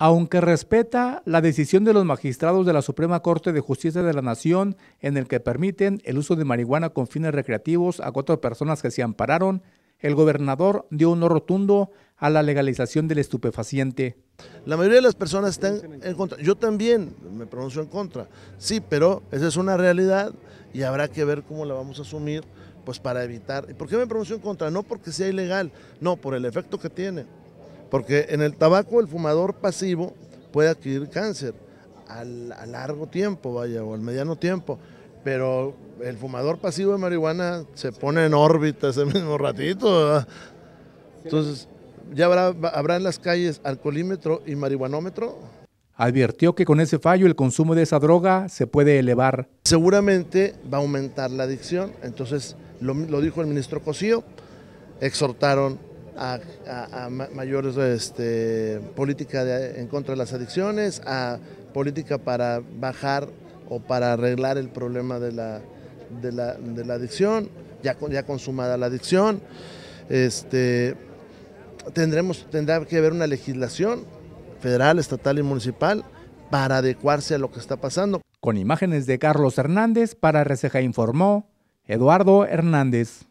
aunque respeta la decisión de los magistrados de la Suprema Corte de Justicia de la Nación en el que permiten el uso de marihuana con fines recreativos a cuatro personas que se ampararon, el gobernador dio un no rotundo a la legalización del estupefaciente. La mayoría de las personas están en contra. Yo también me pronuncio en contra. Sí, pero esa es una realidad y habrá que ver cómo la vamos a asumir pues para evitar. ¿Y por qué me pronuncio en contra? No porque sea ilegal, no, por el efecto que tiene. Porque en el tabaco el fumador pasivo puede adquirir cáncer al, a largo tiempo, vaya, o al mediano tiempo. Pero el fumador pasivo de marihuana se pone en órbita ese mismo ratito. Entonces, ya habrá, habrá en las calles alcoholímetro y marihuanómetro. Advirtió que con ese fallo el consumo de esa droga se puede elevar. Seguramente va a aumentar la adicción. Entonces, lo, lo dijo el ministro Cosío, exhortaron a, mayores este, política en contra de las adicciones, a política para bajar o para arreglar el problema de la, de la, adicción, ya, ya consumada la adicción. Este, tendremos, tendrá que haber una legislación federal, estatal y municipal para adecuarse a lo que está pasando. Con imágenes de Carlos Hernández para Receja informó Eduardo Hernández.